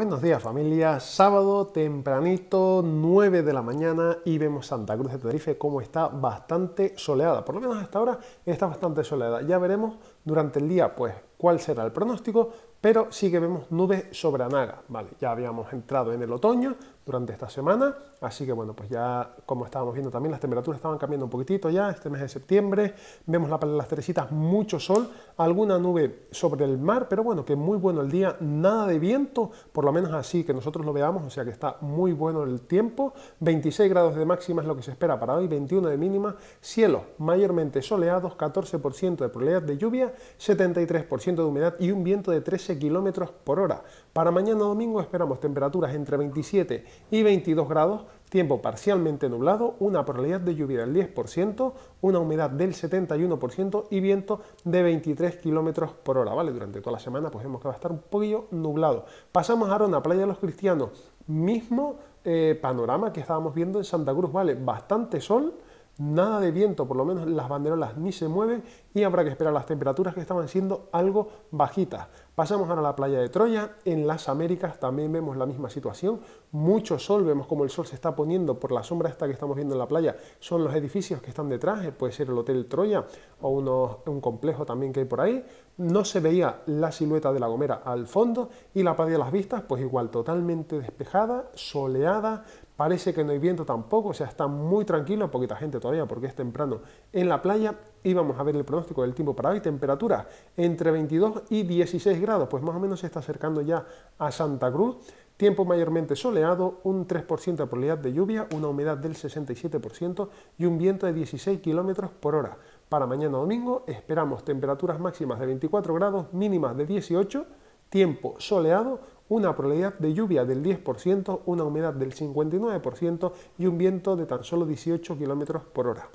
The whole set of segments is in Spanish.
Buenos días familia, sábado tempranito, 9 de la mañana y vemos Santa Cruz de Tenerife como está bastante soleada, por lo menos hasta ahora está bastante soleada. Ya veremos durante el día pues cuál será el pronóstico, pero sí que vemos nubes sobre Anaga, ¿vale? Ya habíamos entrado en el otoño, durante esta semana. Así que bueno, pues ya como estábamos viendo también, las temperaturas estaban cambiando un poquitito ya este mes de septiembre. Vemos las teresitas, mucho sol, alguna nube sobre el mar, pero bueno, que muy bueno el día, nada de viento, por lo menos así que nosotros lo veamos, o sea que está muy bueno el tiempo. 26 grados de máxima es lo que se espera para hoy, 21 de mínima, cielos mayormente soleados, 14% de probabilidad de lluvia, 73% de humedad y un viento de 13 kilómetros por hora. Para mañana domingo esperamos temperaturas entre 27 y 22 grados, tiempo parcialmente nublado, una probabilidad de lluvia del 10%, una humedad del 71% y viento de 23 km por hora, ¿vale? Durante toda la semana pues vemos que va a estar un poquillo nublado. Pasamos a la Playa de los Cristianos, mismo eh, panorama que estábamos viendo en Santa Cruz, ¿vale? Bastante sol, nada de viento, por lo menos las banderolas ni se mueven y habrá que esperar las temperaturas que estaban siendo algo bajitas. Pasamos ahora a la playa de Troya, en las Américas también vemos la misma situación, mucho sol, vemos como el sol se está poniendo por la sombra esta que estamos viendo en la playa, son los edificios que están detrás, eh, puede ser el Hotel Troya o un complejo también que hay por ahí, no se veía la silueta de la Gomera al fondo y la playa de las vistas pues igual totalmente despejada, soleada, Parece que no hay viento tampoco, o sea, está muy tranquilo, poquita gente todavía porque es temprano en la playa. Y vamos a ver el pronóstico del tiempo para hoy. Temperatura entre 22 y 16 grados, pues más o menos se está acercando ya a Santa Cruz. Tiempo mayormente soleado, un 3% de probabilidad de lluvia, una humedad del 67% y un viento de 16 km por hora. Para mañana domingo esperamos temperaturas máximas de 24 grados, mínimas de 18, tiempo soleado, una probabilidad de lluvia del 10%, una humedad del 59% y un viento de tan solo 18 km por hora.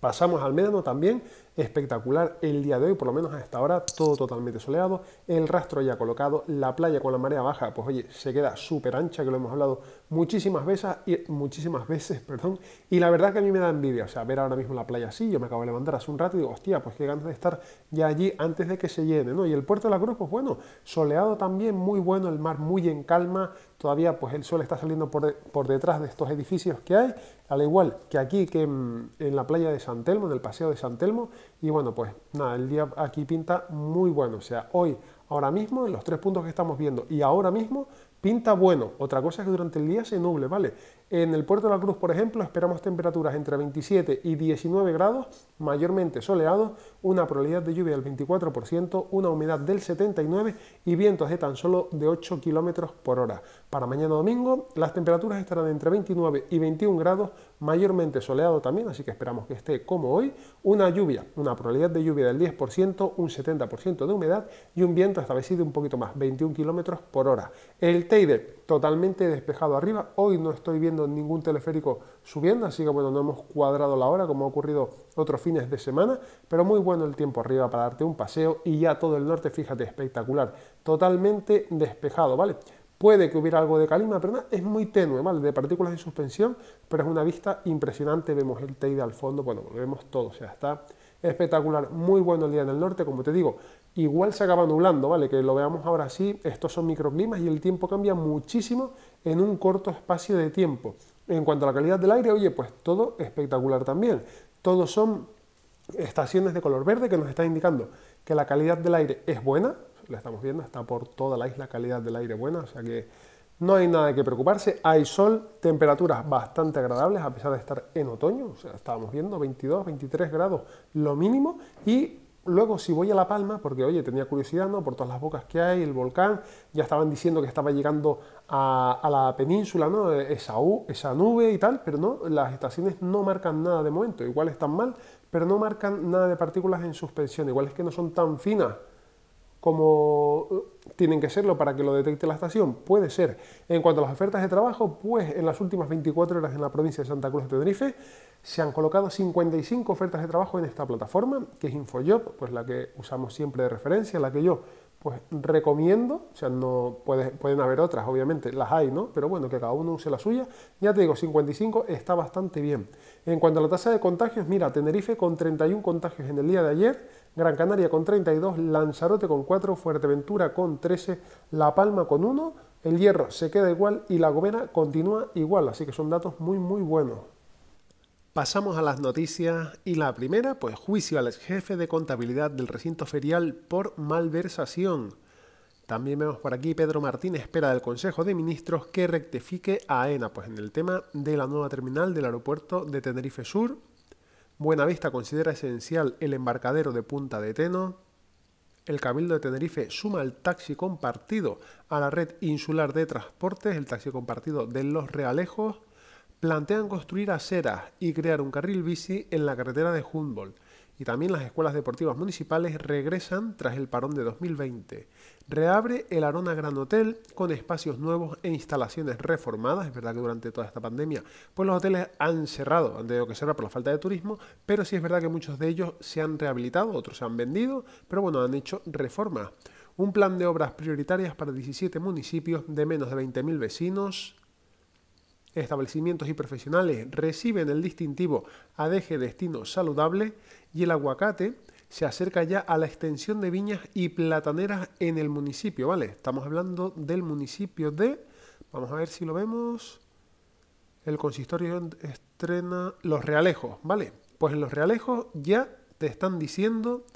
Pasamos al médano también, espectacular el día de hoy, por lo menos a esta hora, todo totalmente soleado, el rastro ya colocado, la playa con la marea baja, pues oye, se queda súper ancha, que lo hemos hablado muchísimas veces, y, muchísimas veces, perdón, y la verdad que a mí me da envidia, o sea, ver ahora mismo la playa así, yo me acabo de levantar hace un rato y digo, hostia, pues qué ganas de estar ya allí antes de que se llene, ¿no? Y el puerto de la Cruz, pues bueno, soleado también, muy bueno, el mar muy en calma, todavía pues el sol está saliendo por, detrás de estos edificios que hay, al igual que aquí que en, la playa de San Telmo, en el paseo de San Telmo, y bueno, pues nada, el día aquí pinta muy bueno, o sea, hoy, ahora mismo, en los tres puntos que estamos viendo y ahora mismo, pinta bueno, otra cosa es que durante el día se nuble, ¿vale? En el puerto de la Cruz, por ejemplo, esperamos temperaturas entre 27 y 19 grados, mayormente soleado una probabilidad de lluvia del 24%, una humedad del 79% y vientos de tan solo de 8 km por hora. Para mañana domingo, las temperaturas estarán entre 29 y 21 grados, mayormente soleado también, así que esperamos que esté como hoy, una lluvia, una probabilidad de lluvia del 10%, un 70% de humedad y un viento establecido un poquito más, 21 km por hora. El Teide, totalmente despejado arriba, hoy no estoy viendo ningún teleférico subiendo, así que bueno, no hemos cuadrado la hora como ha ocurrido otros fines de semana, pero muy bueno el tiempo arriba para darte un paseo y ya todo el norte, fíjate, espectacular, totalmente despejado, ¿vale? Puede que hubiera algo de calima, pero no, es muy tenue, ¿vale? De partículas en suspensión, pero es una vista impresionante. Vemos el Teide al fondo, bueno, vemos todo, o sea, está espectacular. Muy bueno el día en el norte, como te digo, igual se acaba nublando, ¿vale? Que lo veamos ahora sí, estos son microclimas y el tiempo cambia muchísimo en un corto espacio de tiempo. En cuanto a la calidad del aire, oye, pues todo espectacular también. Todos son estaciones de color verde que nos está indicando que la calidad del aire es buena, la estamos viendo, está por toda la isla, calidad del aire buena, o sea que no hay nada que preocuparse, hay sol, temperaturas bastante agradables a pesar de estar en otoño, o sea, estábamos viendo 22, 23 grados lo mínimo y luego si voy a La Palma, porque oye, tenía curiosidad, ¿no? Por todas las bocas que hay, el volcán, ya estaban diciendo que estaba llegando a, la península, ¿no? Esa, U, esa nube y tal, pero no, las estaciones no marcan nada de momento, igual están mal, pero no marcan nada de partículas en suspensión, igual es que no son tan finas como eh, tienen que serlo para que lo detecte la estación? Puede ser. En cuanto a las ofertas de trabajo, pues en las últimas 24 horas en la provincia de Santa Cruz de Tenerife se han colocado 55 ofertas de trabajo en esta plataforma, que es InfoJob, pues la que usamos siempre de referencia, la que yo pues recomiendo, o sea, no pueden haber otras, obviamente, las hay, ¿no? Pero bueno, que cada uno use la suya. Ya te digo, 55 está bastante bien. En cuanto a la tasa de contagios, mira, Tenerife con 31 contagios en el día de ayer, Gran Canaria con 32, Lanzarote con 4, Fuerteventura con 13, La Palma con 1, El Hierro se queda igual y La Gomera continúa igual, así que son datos muy, muy buenos. Pasamos a las noticias y la primera, pues juicio al jefe de contabilidad del recinto ferial por malversación. También vemos por aquí Pedro Martínez, espera del Consejo de Ministros que rectifique a AENA, pues en el tema de la nueva terminal del aeropuerto de Tenerife Sur. Buenavista considera esencial el embarcadero de Punta de Teno. El Cabildo de Tenerife suma el taxi compartido a la red insular de transportes, el taxi compartido de Los Realejos plantean construir aceras y crear un carril bici en la carretera de Humboldt. Y también las escuelas deportivas municipales regresan tras el parón de 2020. Reabre el Arona Gran Hotel con espacios nuevos e instalaciones reformadas. Es verdad que durante toda esta pandemia, pues los hoteles han cerrado, han tenido que cerrar por la falta de turismo, pero sí es verdad que muchos de ellos se han rehabilitado, otros se han vendido, pero bueno, han hecho reformas. Un plan de obras prioritarias para 17 municipios de menos de 20.000 vecinos, establecimientos y profesionales reciben el distintivo ADG Destino Saludable y el aguacate se acerca ya a la extensión de viñas y plataneras en el municipio, ¿vale? Estamos hablando del municipio de... Vamos a ver si lo vemos. El consistorio estrena Los Realejos, ¿vale? Pues Los Realejos ya te están diciendo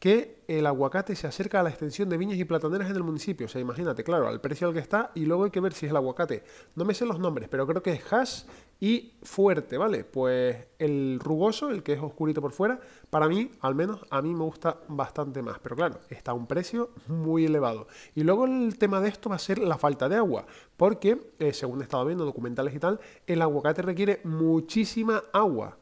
que el aguacate se acerca a la extensión de viñas y plataneras en el municipio. O sea, imagínate, claro, al precio al que está y luego hay que ver si es el aguacate. No me sé los nombres, pero creo que es hash y fuerte, ¿vale? Pues el rugoso, el que es oscurito por fuera, para mí, al menos, a mí me gusta bastante más. Pero claro, está a un precio muy elevado. Y luego el tema de esto va a ser la falta de agua, porque, eh, según he estado viendo documentales y tal, el aguacate requiere muchísima agua.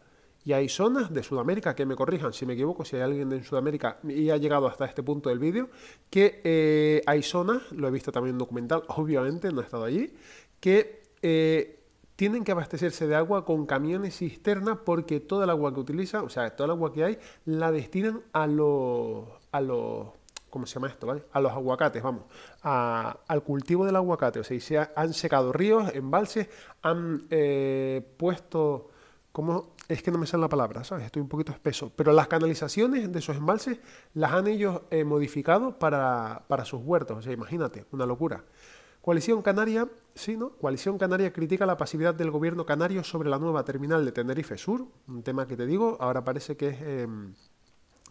Y hay zonas de Sudamérica, que me corrijan si me equivoco, si hay alguien de Sudamérica y ha llegado hasta este punto del vídeo, que eh, hay zonas, lo he visto también en un documental, obviamente no he estado allí, que eh, tienen que abastecerse de agua con camiones cisterna porque toda el agua que utilizan, o sea, toda el agua que hay, la destinan a los... A los ¿Cómo se llama esto? A los aguacates, vamos. al cultivo del aguacate. O sea, se han secado ríos, embalses, han eh, puesto ¿Cómo es que no me sale la palabra? ¿Sabes? Estoy un poquito espeso. Pero las canalizaciones de esos embalses las han ellos eh, modificado para, sus huertos. O sea, imagínate, una locura. Coalición Canaria, sí, ¿no? Coalición Canaria critica la pasividad del gobierno canario sobre la nueva terminal de Tenerife Sur, un tema que te digo, ahora parece que es em,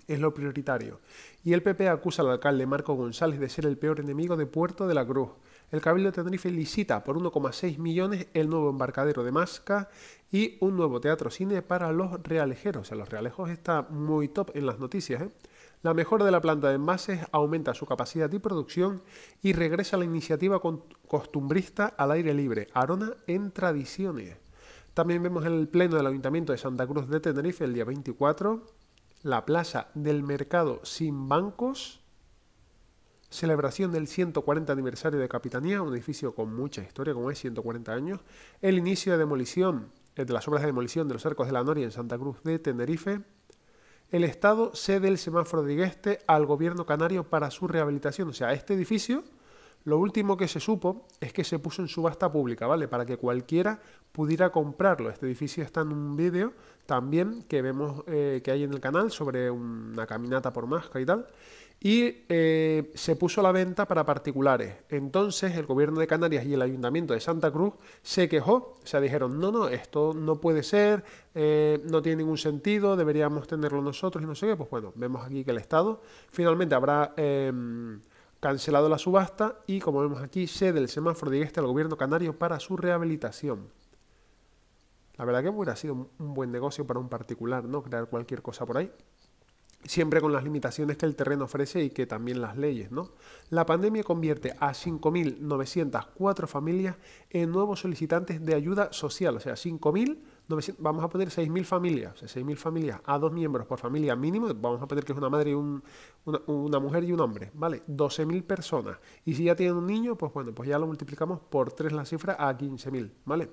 es lo prioritario. Y el PP acusa al alcalde Marco González de ser el peor enemigo de Puerto de la Cruz. El Cabildo de Tenerife licita por 1,6 millones el nuevo embarcadero de Masca y un nuevo teatro cine para los realejeros. O sea, los realejos está muy top en las noticias. ¿eh? La mejora de la planta de envases aumenta su capacidad de producción y regresa la iniciativa costumbrista al aire libre, Arona en Tradiciones. También vemos el pleno del Ayuntamiento de Santa Cruz de Tenerife el día 24 la plaza del mercado sin bancos, celebración del 140 aniversario de Capitanía, un edificio con mucha historia, como es 140 años, el inicio de demolición, eh, de las obras de demolición de los arcos de la Noria en Santa Cruz de Tenerife, el Estado cede el semáforo de al gobierno canario para su rehabilitación. O sea, este edificio lo último que se supo es que se puso en subasta pública, ¿vale? Para que cualquiera pudiera comprarlo. Este edificio está en un vídeo también que vemos eh, que hay en el canal sobre una caminata por Masca y tal. Y eh, se puso a la venta para particulares. Entonces el gobierno de Canarias y el ayuntamiento de Santa Cruz se quejó, o sea, dijeron, no, no, esto no puede ser, eh, no tiene ningún sentido, deberíamos tenerlo nosotros y no sé qué. Pues bueno, vemos aquí que el Estado finalmente habrá... Em, cancelado la subasta y, como vemos aquí, cede el semáforo de este al gobierno canario para su rehabilitación. La verdad que hubiera sido un buen negocio para un particular, ¿no? Crear cualquier cosa por ahí. Siempre con las limitaciones que el terreno ofrece y que también las leyes, ¿no? La pandemia convierte a 5.904 familias en nuevos solicitantes de ayuda social, o sea, 5.000 vamos a poner 6.000 familias, 6.000 familias a dos miembros por familia mínimo, vamos a poner que es una madre y una, mujer y un hombre, ¿vale? 12.000 personas. Y si ya tienen un niño, pues bueno, pues ya lo multiplicamos por 3 la cifra a 15.000, ¿vale?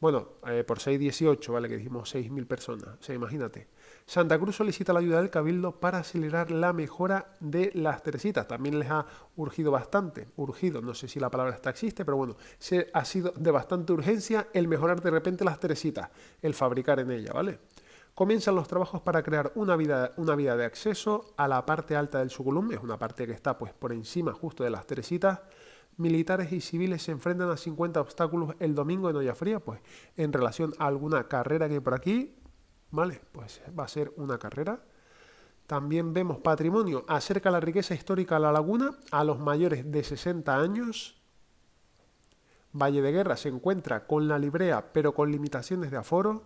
Bueno, eh, por 6, 18, ¿vale? Que dijimos 6.000 personas, o imagínate. Santa Cruz solicita la ayuda del Cabildo para acelerar la mejora de las Teresitas. También les ha urgido bastante, urgido, no sé si la palabra está existe, pero bueno, se, ha sido de bastante urgencia el mejorar de repente las Teresitas, el fabricar en ella, ¿vale? Comienzan los trabajos para crear una vida, una de acceso a la parte alta del Suculum, es una parte que está pues por encima justo de las Teresitas, militares y civiles se enfrentan a 50 obstáculos el domingo en Olla Fría, pues en relación a alguna carrera que hay por aquí, ¿Vale? Pues va a ser una carrera. También vemos patrimonio, acerca la riqueza histórica a la laguna a los mayores de 60 años. Valle de Guerra se encuentra con la librea pero con limitaciones de aforo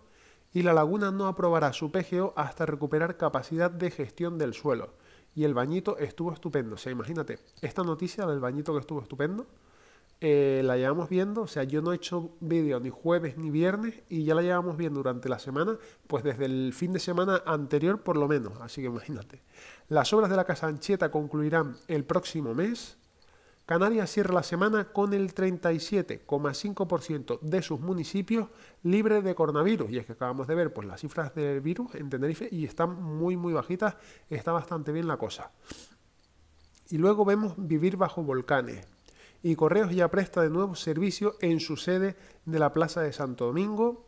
y la laguna no aprobará su PGO hasta recuperar capacidad de gestión del suelo. Y el bañito estuvo estupendo, o sea, imagínate, esta noticia del bañito que estuvo estupendo, eh, la llevamos viendo, o sea, yo no he hecho vídeo ni jueves ni viernes y ya la llevamos viendo durante la semana, pues desde el fin de semana anterior por lo menos, así que imagínate. Las obras de la Casa Anchieta concluirán el próximo mes. Canarias cierra la semana con el 37,5% de sus municipios libres de coronavirus. Y es que acabamos de ver pues, las cifras del virus en Tenerife y están muy, muy bajitas. Está bastante bien la cosa. Y luego vemos vivir bajo volcanes y Correos ya presta de nuevo servicio en su sede de la Plaza de Santo Domingo.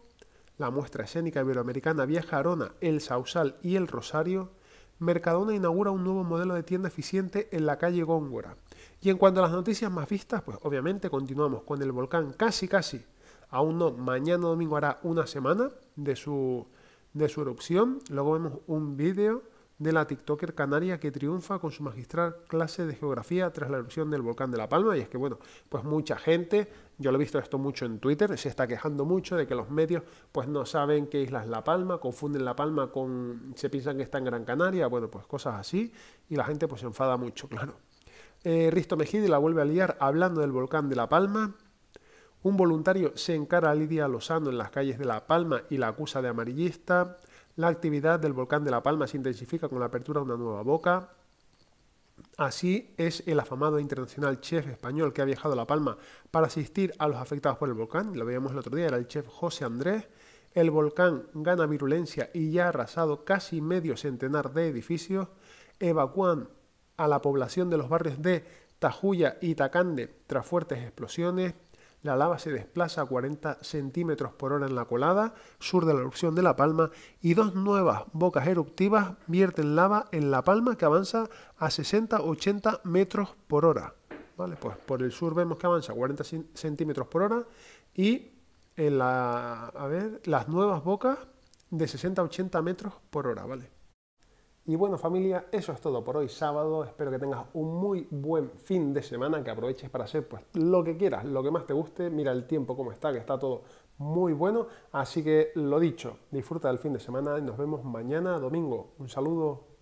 La muestra escénica iberoamericana viaja Arona, El Sausal y El Rosario. Mercadona inaugura un nuevo modelo de tienda eficiente en la calle Góngora. Y en cuanto a las noticias más vistas, pues obviamente continuamos con el volcán casi casi, aún no, mañana domingo hará una semana de su, de su erupción. Luego vemos un vídeo de la TikToker canaria que triunfa con su magistral clase de geografía tras la erupción del volcán de La Palma. Y es que, bueno, pues mucha gente, yo lo he visto esto mucho en Twitter, se está quejando mucho de que los medios pues no saben qué isla es La Palma, confunden La Palma con... se piensan que está en Gran Canaria, bueno, pues cosas así, y la gente pues se enfada mucho, claro. Eh, Risto Mejide la vuelve a liar hablando del volcán de La Palma. Un voluntario se encara a Lidia Lozano en las calles de La Palma y la acusa de amarillista. La actividad del volcán de La Palma se intensifica con la apertura de una nueva boca. Así es el afamado internacional chef español que ha viajado a La Palma para asistir a los afectados por el volcán. Lo veíamos el otro día, era el chef José Andrés. El volcán gana virulencia y ya ha arrasado casi medio centenar de edificios. Evacúan a la población de los barrios de Tajuya y Tacande tras fuertes explosiones. La lava se desplaza a 40 centímetros por hora en la colada, sur de la erupción de La Palma, y dos nuevas bocas eruptivas vierten lava en La Palma que avanza a 60-80 metros por hora. ¿Vale? Pues por el sur vemos que avanza a 40 centímetros por hora y en la, ver, las nuevas bocas de 60-80 metros por hora. ¿vale? Y bueno familia, eso es todo por hoy sábado. Espero que tengas un muy buen fin de semana, que aproveches para hacer pues lo que quieras, lo que más te guste. Mira el tiempo cómo está, que está todo muy bueno. Así que lo dicho, disfruta del fin de semana y nos vemos mañana domingo. Un saludo.